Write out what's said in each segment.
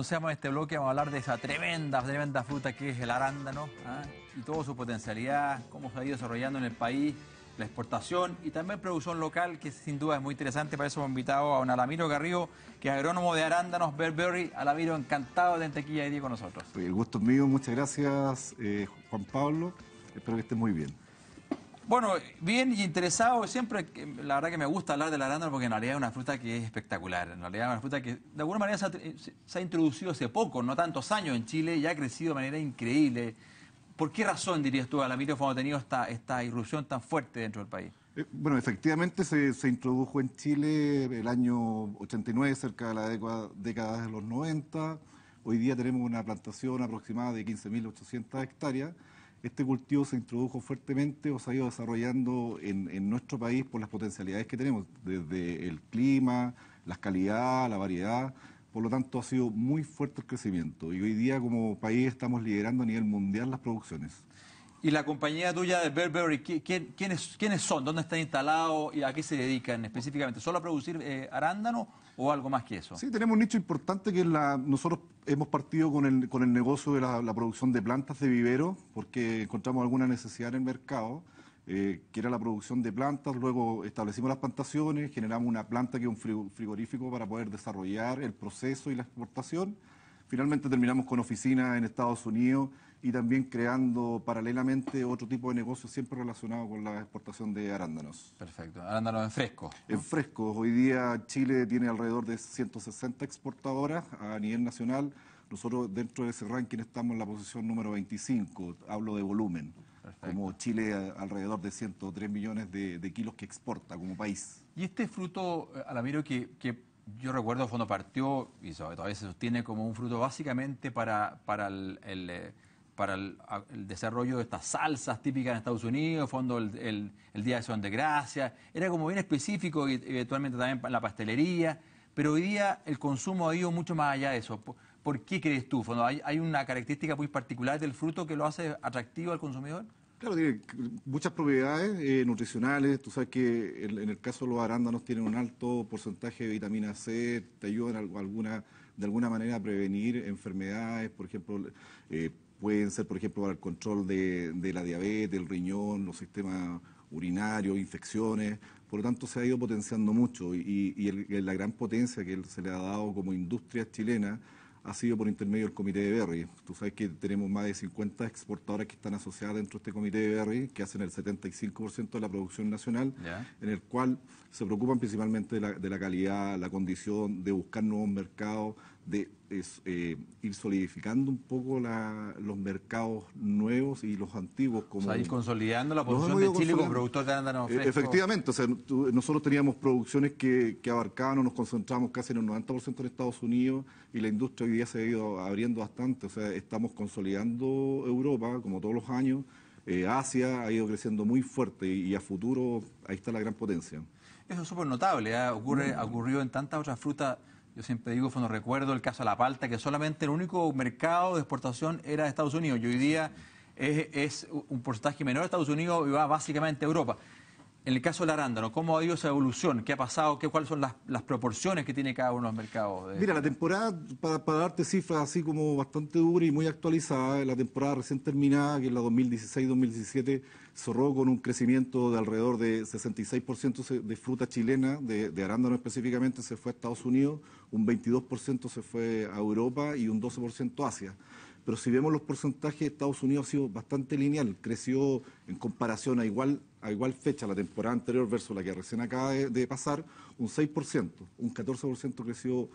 anunciamos en este bloque vamos a hablar de esa tremenda, tremenda fruta que es el arándano ¿ah? y toda su potencialidad, cómo se ha ido desarrollando en el país, la exportación y también producción local, que sin duda es muy interesante. Para eso hemos invitado a un Alamiro Garrido, que es agrónomo de arándanos Berberry. Alamiro, encantado de hoy y con nosotros. El gusto es mío, muchas gracias eh, Juan Pablo, espero que esté muy bien. Bueno, bien interesado siempre, la verdad que me gusta hablar de la arándano porque en realidad es una fruta que es espectacular, en realidad es una fruta que de alguna manera se ha, introducido hace poco, no tantos años en Chile, y ha crecido de manera increíble. ¿Por qué razón, dirías tú, la cuando ha tenido esta, irrupción tan fuerte dentro del país? Eh, bueno, efectivamente se, introdujo en Chile el año 89, cerca de la década de los 90. Hoy día tenemos una plantación aproximada de 15.800 hectáreas este cultivo se introdujo fuertemente o se ha ido desarrollando en, nuestro país por las potencialidades que tenemos, desde el clima, las calidades, la variedad. Por lo tanto, ha sido muy fuerte el crecimiento y hoy día como país estamos liderando a nivel mundial las producciones. ¿Y la compañía tuya de Burberry, quiénes, son? ¿Dónde están instalados y a qué se dedican específicamente? ¿Solo a producir eh, arándano o algo más que eso? Sí, tenemos un nicho importante que la, nosotros hemos partido con el, negocio de la, producción de plantas de vivero porque encontramos alguna necesidad en el mercado. Eh, que era la producción de plantas, luego establecimos las plantaciones, generamos una planta que es un frigorífico para poder desarrollar el proceso y la exportación. Finalmente terminamos con oficinas en Estados Unidos y también creando paralelamente otro tipo de negocio siempre relacionado con la exportación de arándanos. Perfecto, arándanos en fresco. En fresco. Hoy día Chile tiene alrededor de 160 exportadoras a nivel nacional. Nosotros dentro de ese ranking estamos en la posición número 25, hablo de volumen. Como Chile alrededor de 103 millones de, kilos que exporta como país. Y este fruto, eh, Alamiro, que, que yo recuerdo cuando partió, y todavía se sostiene como un fruto básicamente para, para el eh, para el, desarrollo de estas salsas típicas en Estados Unidos, fondo el, Día de Son de Gracia, era como bien específico eventualmente también la pastelería, pero hoy día el consumo ha ido mucho más allá de eso. ¿Por, qué crees tú? Fondo? ¿Hay, una característica muy particular del fruto que lo hace atractivo al consumidor? Claro, tiene muchas propiedades eh, nutricionales. Tú sabes que en, el caso de los arándanos tienen un alto porcentaje de vitamina C, te ayudan alguna, de alguna manera a prevenir enfermedades, por ejemplo, eh, pueden ser, por ejemplo, para el control de, la diabetes, el riñón, los sistemas urinarios, infecciones. Por lo tanto, se ha ido potenciando mucho y, la gran potencia que se le ha dado como industria chilena ha sido por intermedio del comité de Berry. Tú sabes que tenemos más de 50 exportadoras que están asociadas dentro de este comité de Berry, que hacen el 75% de la producción nacional, en el cual se preocupan principalmente de la calidad, la condición, de buscar nuevos mercados, de eh, ir solidificando un poco los mercados nuevos y los antiguos. Como o sea, ir consolidando la producción de Chile como productor de ándano e, Efectivamente, sea, nosotros teníamos producciones que, abarcaban nos concentramos casi en el 90% en Estados Unidos y la industria hoy día se ha ido abriendo bastante. O sea, estamos consolidando Europa, como todos los años. Eh, Asia ha ido creciendo muy fuerte y, a futuro ahí está la gran potencia. Eso es súper notable, ¿eh? mm. ha Ocurre, ocurrió en tantas otras frutas yo siempre digo, cuando recuerdo el caso de la palta, que solamente el único mercado de exportación era de Estados Unidos. Y hoy día es, un porcentaje menor de Estados Unidos y va básicamente a Europa. En el caso del arándano, ¿cómo ha ido esa evolución? ¿Qué ha pasado? ¿Qué, ¿Cuáles son las, proporciones que tiene cada uno de los mercados? Mira, la temporada, para, para darte cifras así como bastante dura y muy actualizadas, la temporada recién terminada, que es la 2016-2017, Zorró con un crecimiento de alrededor de 66% de fruta chilena, de, de, arándano específicamente, se fue a Estados Unidos, un 22% se fue a Europa y un 12% a Asia. Pero si vemos los porcentajes, Estados Unidos ha sido bastante lineal, creció en comparación a igual, a igual fecha, la temporada anterior versus la que recién acaba de, pasar, un 6%, un 14% creció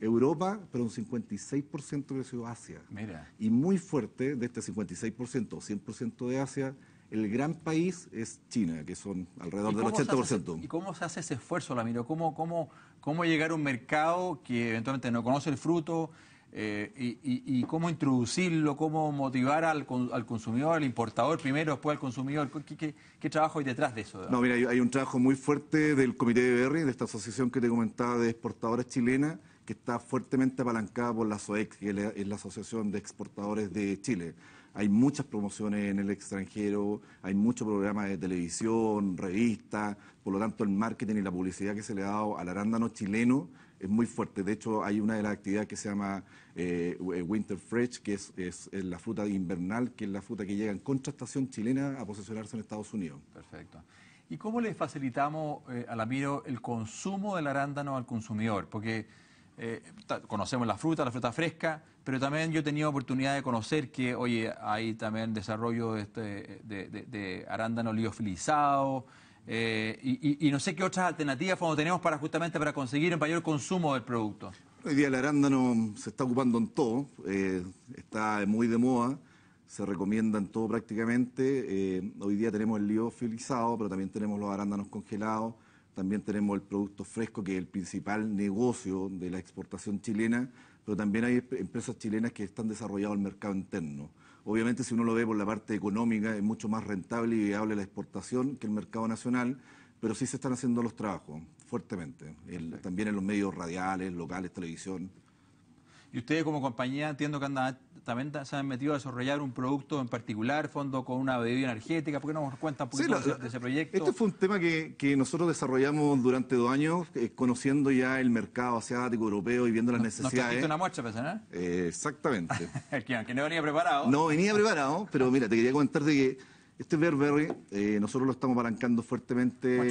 Europa, pero un 56% creció Asia. Mira. Y muy fuerte de este 56% 100% de Asia el gran país es China, que son alrededor del 80%. ¿Y cómo se hace ese esfuerzo, Lamiro? ¿Cómo, cómo, cómo llegar a un mercado que eventualmente no conoce el fruto? Eh, y, cómo introducirlo, cómo motivar al, al, consumidor, al importador primero, después al consumidor? ¿Qué, qué, trabajo hay detrás de eso? No, mira, hay, un trabajo muy fuerte del Comité de BR, de esta asociación que te comentaba de exportadores chilenas, que está fuertemente apalancada por la SOEX, que es la Asociación de Exportadores de Chile. Hay muchas promociones en el extranjero, hay muchos programas de televisión, revistas, por lo tanto el marketing y la publicidad que se le ha dado al arándano chileno es muy fuerte. De hecho, hay una de las actividades que se llama eh, eh, Winter Fresh, que es, la fruta invernal, que es la fruta que llega en contrastación chilena a posicionarse en Estados Unidos. Perfecto. ¿Y cómo le facilitamos al eh, a el consumo del arándano al consumidor? Porque eh, conocemos la fruta, la fruta fresca, pero también yo he tenido oportunidad de conocer que, oye, hay también desarrollo de, este, de, arándano liofilizado, eh, y, no sé qué otras alternativas tenemos para justamente para conseguir un mayor consumo del producto. Hoy día el arándano se está ocupando en todo, eh, está muy de moda, se recomienda en todo prácticamente. hoy día tenemos el liofilizado, pero también tenemos los arándanos congelados, también tenemos el producto fresco, que es el principal negocio de la exportación chilena, pero también hay empresas chilenas que están desarrollando el mercado interno. Obviamente, si uno lo ve por la parte económica, es mucho más rentable y viable la exportación que el mercado nacional, pero sí se están haciendo los trabajos fuertemente, también en los medios radiales, locales, televisión. Y ustedes como compañía entiendo que andan también se han metido a desarrollar un producto en particular, fondo con una bebida energética. ¿Por qué no nos cuenta un poquito de, ese proyecto? Este fue un tema que, nosotros desarrollamos durante dos años, eh, conociendo ya el mercado asiático, europeo y viendo las necesidades. Nos una muestra, ¿no? Pues, ¿eh? eh, exactamente. que, no venía preparado. No venía preparado, pero mira, te quería comentar de que. Este verde eh, nosotros lo estamos apalancando fuertemente.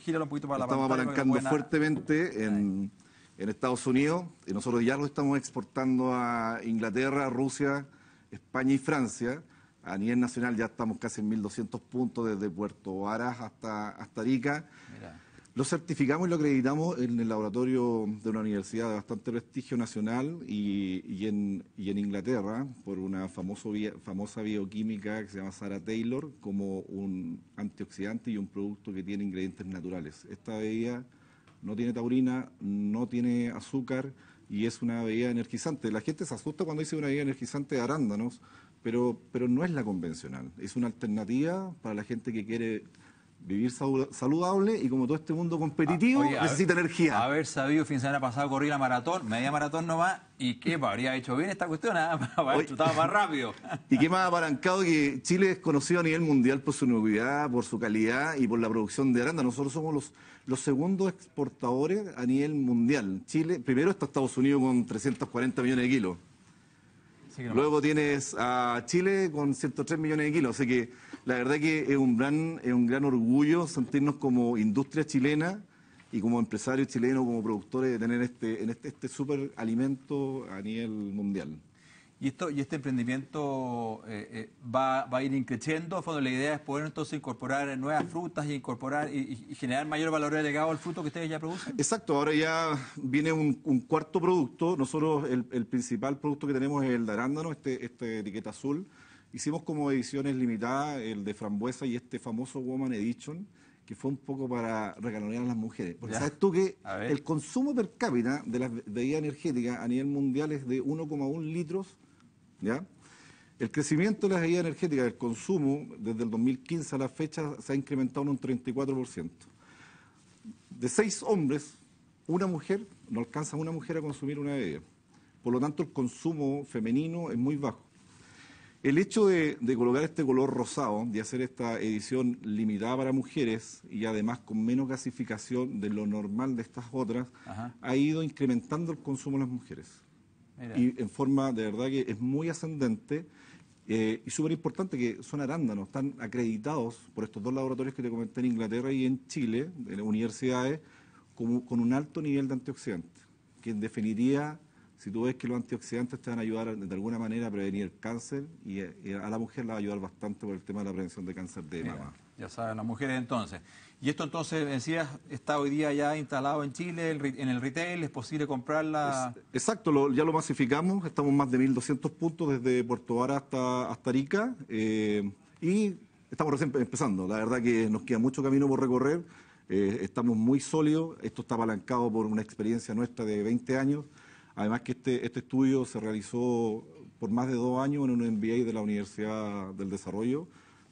gíralo un poquito para la la Estamos fuertemente en, en Estados Unidos y nosotros ya lo estamos exportando a Inglaterra, Rusia, España y Francia. A nivel nacional ya estamos casi en 1.200 puntos desde Puerto Varas hasta, hasta Arica. Lo certificamos y lo acreditamos en el laboratorio de una universidad de bastante prestigio nacional y, y, en, Inglaterra por una famoso, famosa bioquímica que se llama Sarah Taylor como un antioxidante y un producto que tiene ingredientes naturales. Esta bebida no tiene taurina, no tiene azúcar y es una bebida energizante. La gente se asusta cuando dice una bebida energizante de arándanos, pero, pero no es la convencional. Es una alternativa para la gente que quiere vivir saludable y como todo este mundo ah, competitivo necesita energía. Haber sabido fin de semana pasado correr la maratón, media maratón nomás, y qué, habría hecho bien esta cuestión, ¿eh? para haber más rápido. y qué más apalancado que Chile es conocido a nivel mundial por su novedad, por su calidad y por la producción de aranda. Nosotros somos los, los segundos exportadores a nivel mundial. Chile, primero está Estados Unidos con 340 millones de kilos. Luego tienes a Chile con 103 millones de kilos, así que la verdad que es un gran, es un gran orgullo sentirnos como industria chilena y como empresarios chilenos, como productores, de tener este, en este, este alimento a nivel mundial. Y, esto, y este emprendimiento eh, eh, va, va, a ir creciendo Fondo, la idea es poder entonces incorporar nuevas frutas y incorporar y, generar mayor valor agregado al fruto que ustedes ya producen. Exacto, ahora ya viene un, cuarto producto. Nosotros el, principal producto que tenemos es el de arándano, este, este etiqueta azul. Hicimos como ediciones limitadas el de Frambuesa y este famoso Woman Edition, que fue un poco para regalonear a las mujeres. Porque sabes tú que el consumo per cápita de las bebidas energéticas a nivel mundial es de 1,1 litros, ¿ya? El crecimiento de las bebidas energéticas, el consumo, desde el 2015 a la fecha, se ha incrementado en un 34%. De seis hombres, una mujer, no alcanza una mujer a consumir una bebida. Por lo tanto, el consumo femenino es muy bajo. El hecho de, colocar este color rosado, de hacer esta edición limitada para mujeres y además con menos gasificación de lo normal de estas otras, ha ido incrementando el consumo de las mujeres. Y en forma de verdad que es muy ascendente. Eh, y súper importante que son arándanos, están acreditados por estos dos laboratorios que te comenté en Inglaterra y en Chile, en universidades, con un alto nivel de antioxidantes, que definiría si tú ves que los antioxidantes te van a ayudar de alguna manera a prevenir el cáncer y a la mujer la va a ayudar bastante por el tema de la prevención de cáncer de mama. Ya saben, las mujeres entonces. Y esto entonces, decías, está hoy día ya instalado en Chile, en el retail, es posible comprarla. exacto, ya lo masificamos, estamos más de 1.200 puntos desde Puerto Vara hasta, hasta Arica eh, y estamos recién empezando. La verdad que nos queda mucho camino por recorrer, eh, estamos muy sólidos, esto está apalancado por una experiencia nuestra de 20 años Además que este, este estudio se realizó por más de dos años en un MBA de la Universidad del Desarrollo,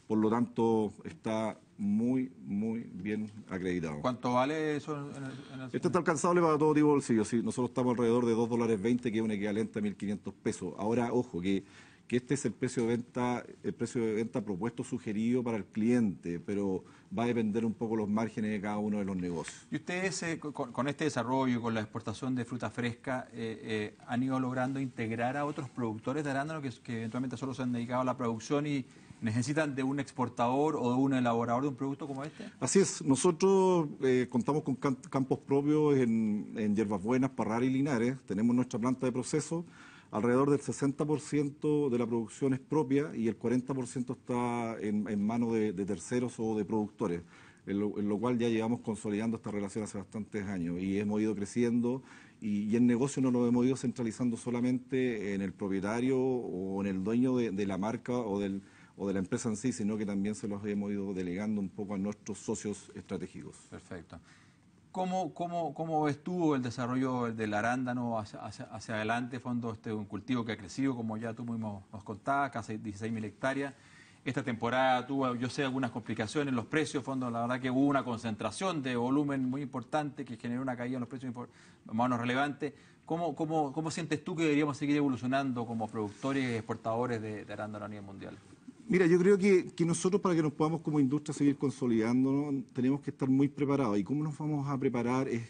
por lo tanto está muy, muy bien acreditado. ¿Cuánto vale eso? En Este está alcanzable para todo tipo de bolsillos. Sí, nosotros estamos alrededor de 2 dólares 20, que es un equivalente a 1.500 pesos. Ahora, ojo, que que este es el precio de venta, el precio de venta propuesto sugerido para el cliente, pero va a depender un poco los márgenes de cada uno de los negocios. ¿Y ustedes eh, con, este desarrollo, con la exportación de fruta fresca, eh, eh, han ido logrando integrar a otros productores de arándano que, eventualmente solo se han dedicado a la producción y necesitan de un exportador o de un elaborador de un producto como este? Así es, nosotros contamos con campos propios en, en Hierbas Buenas, Parrar y Linares, tenemos nuestra planta de proceso alrededor del 60% de la producción es propia y el 40% está en, manos de, terceros o de productores, en lo, cual ya llevamos consolidando esta relación hace bastantes años y hemos ido creciendo y, el negocio no lo hemos ido centralizando solamente en el propietario o en el dueño de, la marca o, del, o de la empresa en sí, sino que también se los hemos ido delegando un poco a nuestros socios estratégicos. Perfecto. ¿Cómo, cómo, el desarrollo del arándano hacia, adelante? Fondo, este un cultivo que ha crecido, como ya tú mismo nos contabas, casi 16.000 hectáreas. Esta temporada tuvo, yo sé, algunas complicaciones en los precios, Fondo, la verdad que hubo una concentración de volumen muy importante que generó una caída en los precios más o menos relevante. ¿Cómo, sientes tú que deberíamos seguir evolucionando como productores y exportadores de arándano a nivel mundial? Mira, yo creo que, nosotros para que nos podamos como industria seguir consolidándonos, tenemos que estar muy preparados. ¿Y cómo nos vamos a preparar? Es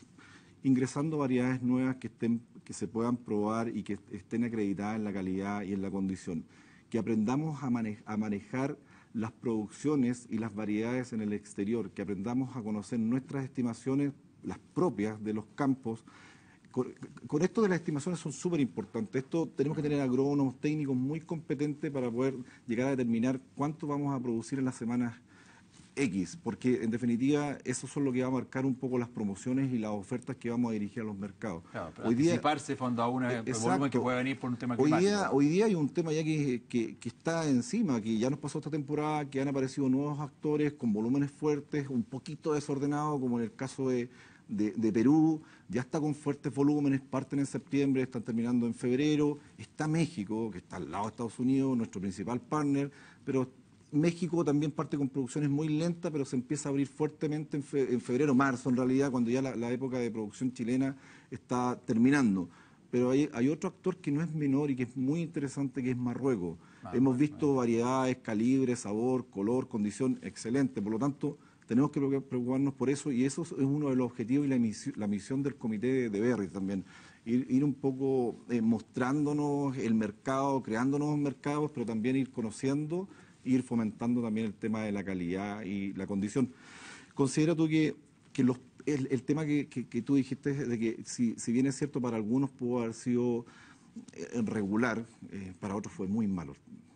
ingresando variedades nuevas que, estén, que se puedan probar y que estén acreditadas en la calidad y en la condición. Que aprendamos a manejar las producciones y las variedades en el exterior, que aprendamos a conocer nuestras estimaciones, las propias de los campos, con, esto de las estimaciones son súper importantes. Esto tenemos que tener agrónomos, técnicos muy competentes para poder llegar a determinar cuánto vamos a producir en las semanas X, porque en definitiva eso son lo que va a marcar un poco las promociones y las ofertas que vamos a dirigir a los mercados. hoy día, fondo volumen que puede venir por un tema Hoy día, hoy día hay un tema ya que, que, está encima, que ya nos pasó esta temporada, que han aparecido nuevos actores con volúmenes fuertes, un poquito desordenados, como en el caso de, de, Perú, ya está con fuertes volúmenes, parten en septiembre, están terminando en febrero, está México, que está al lado de Estados Unidos, nuestro principal partner, pero México también parte con producciones muy lentas, pero se empieza a abrir fuertemente en, febrero, marzo, en realidad, cuando ya la, época de producción chilena está terminando. Pero hay, hay, otro actor que no es menor y que es muy interesante, que es Marruecos. Ah, Hemos visto variedades, calibre, sabor, color, condición excelente. Por lo tanto, tenemos que preocuparnos por eso y eso es uno de los objetivos y la misión, del comité de Berry también. Ir, un poco eh, mostrándonos el mercado, creándonos mercados, pero también ir conociendo, ir fomentando también el tema de la calidad y la condición. ¿Considera tú que, que los, el, tema que, tú dijiste de que si, bien es cierto para algunos pudo haber sido eh, regular, eh, para otros fue muy malo,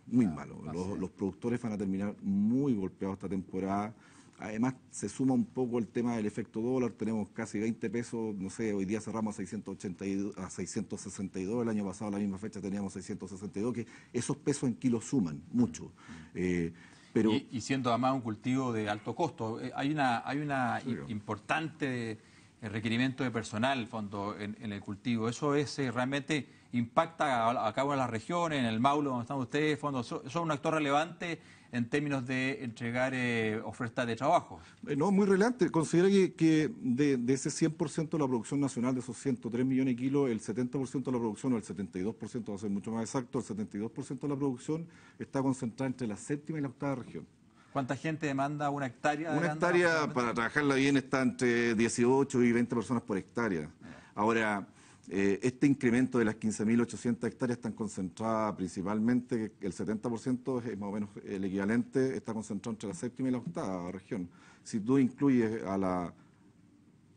muy ah, malo. los, productores van a terminar muy golpeados esta temporada. Además, se suma un poco el tema del efecto dólar, tenemos casi 20 pesos, no sé, hoy día cerramos a, 682, a 662, el año pasado a la misma fecha teníamos 662, que esos pesos en kilos suman mucho. Eh, pero... Y, siendo además un cultivo de alto costo, eh, hay una, hay una importante eh, requerimiento de personal fondo en, el cultivo, eso es realmente impacta a, cabo en las regiones, en el Maulo, donde están ustedes, son, un actor relevante en términos de entregar eh, ofertas de trabajo. Eh, no, muy relevante. Considera que, de, ese 100% de la producción nacional, de esos 103 millones de kilos, el 70% de la producción, o el 72%, va a ser mucho más exacto, el 72% de la producción está concentrada entre la séptima y la octava región. ¿Cuánta gente demanda una hectárea? Una hectárea, para trabajarla bien, está entre 18 y 20 personas por hectárea. Ahora eh, este incremento de las 15.800 hectáreas están concentradas principalmente, el 70% es más o menos el equivalente, está concentrado entre la séptima y la octava región. Si tú incluyes a la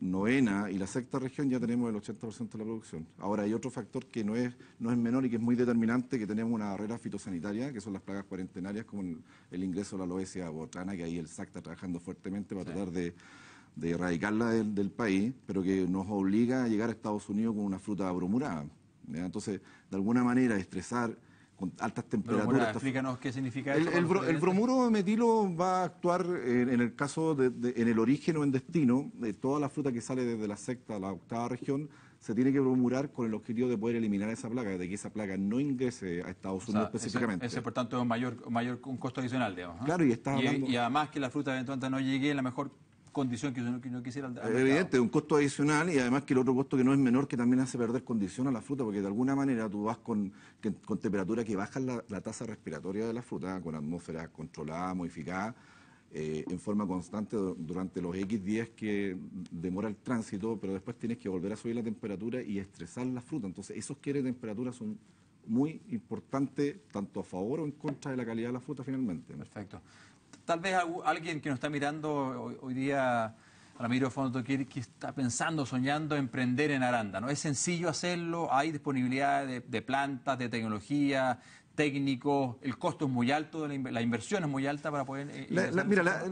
novena y la sexta región ya tenemos el 80% de la producción. Ahora hay otro factor que no es, no es menor y que es muy determinante, que tenemos una barrera fitosanitaria, que son las plagas cuarentenarias, como el, ingreso de la aloesia botana, que ahí el SAC está trabajando fuertemente para tratar de de erradicarla del, país, pero que nos obliga a llegar a Estados Unidos con una fruta bromurada. Entonces, de alguna manera, estresar con altas temperaturas. explícanos qué significa eso. El, bromuro metilo va a actuar en, el caso, de, en el origen o en destino, de toda la fruta que sale desde la secta, a la octava región, se tiene que bromurar con el objetivo de poder eliminar esa plaga, de que esa plaga no ingrese a Estados Unidos específicamente. Ese, por tanto, es un mayor, mayor un costo adicional, digamos. ¿ah? Claro, y, y además que la fruta de eventualmente no llegue en la mejor condición que yo no quisiera Evidente, un costo adicional y además que el otro costo que no es menor que también hace perder condición a la fruta, porque de alguna manera tú vas con, con temperatura que bajan la, tasa respiratoria de la fruta, con atmósfera controlada, modificada eh, en forma constante durante los X días que demora el tránsito, pero después tienes que volver a subir la temperatura y estresar la fruta. Entonces, esos quiere temperaturas son muy importantes, tanto a favor o en contra de la calidad de la fruta finalmente. Perfecto. Tal vez alguien que nos está mirando hoy, día, Ramiro Fondo, que está pensando, soñando emprender en Aranda. ¿no? Es sencillo hacerlo, hay disponibilidad de, plantas, de tecnología, técnicos, el costo es muy alto, la, inversión es muy alta para poder... Eh, mira,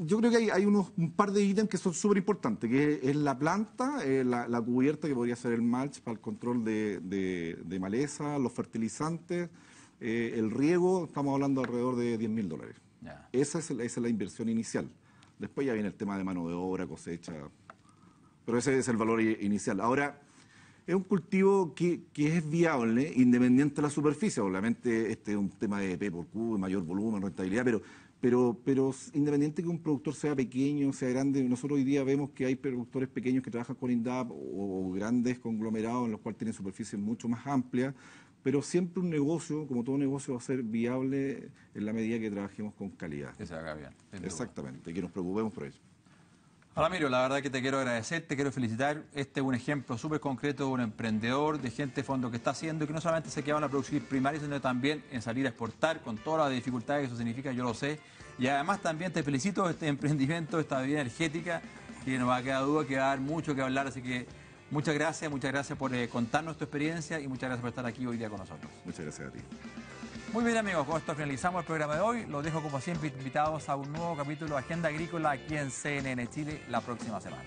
yo creo que hay, un par de ítems que son súper importantes, que es, la planta, eh, la, cubierta que podría ser el mulch para el control de, maleza, los fertilizantes, eh, el riego, estamos hablando alrededor de 10 mil dólares. Esa, es la, inversión inicial. Después ya viene el tema de mano de obra, cosecha. Pero ese es el valor inicial. Ahora, es un cultivo que, es viable, independiente de la superficie. Obviamente, este es un tema de P por Q, mayor volumen, rentabilidad, pero, pero, pero independiente que un productor sea pequeño, sea grande, nosotros hoy día vemos que hay productores pequeños que trabajan con INDAP o, o grandes conglomerados en los cuales tienen superficies mucho más amplias, pero siempre un negocio, como todo negocio, va a ser viable en la medida que trabajemos con calidad. Que se haga bien. Exactamente, que nos preocupemos por eso. miro la verdad que te quiero agradecer, te quiero felicitar. Este es un ejemplo súper concreto de un emprendedor, de gente de fondo que está haciendo y que no solamente se queda en la producción primaria, sino también en salir a exportar con todas las dificultades que eso significa, yo lo sé. Y además también te felicito este emprendimiento, esta vida energética, que no va a quedar duda que va a dar mucho que hablar, así que Muchas gracias, muchas gracias por eh, contarnos tu experiencia y muchas gracias por estar aquí hoy día con nosotros. Muchas gracias a ti. Muy bien amigos, con esto finalizamos el programa de hoy. Los dejo como siempre invitados a un nuevo capítulo de Agenda Agrícola aquí en CNN Chile la próxima semana.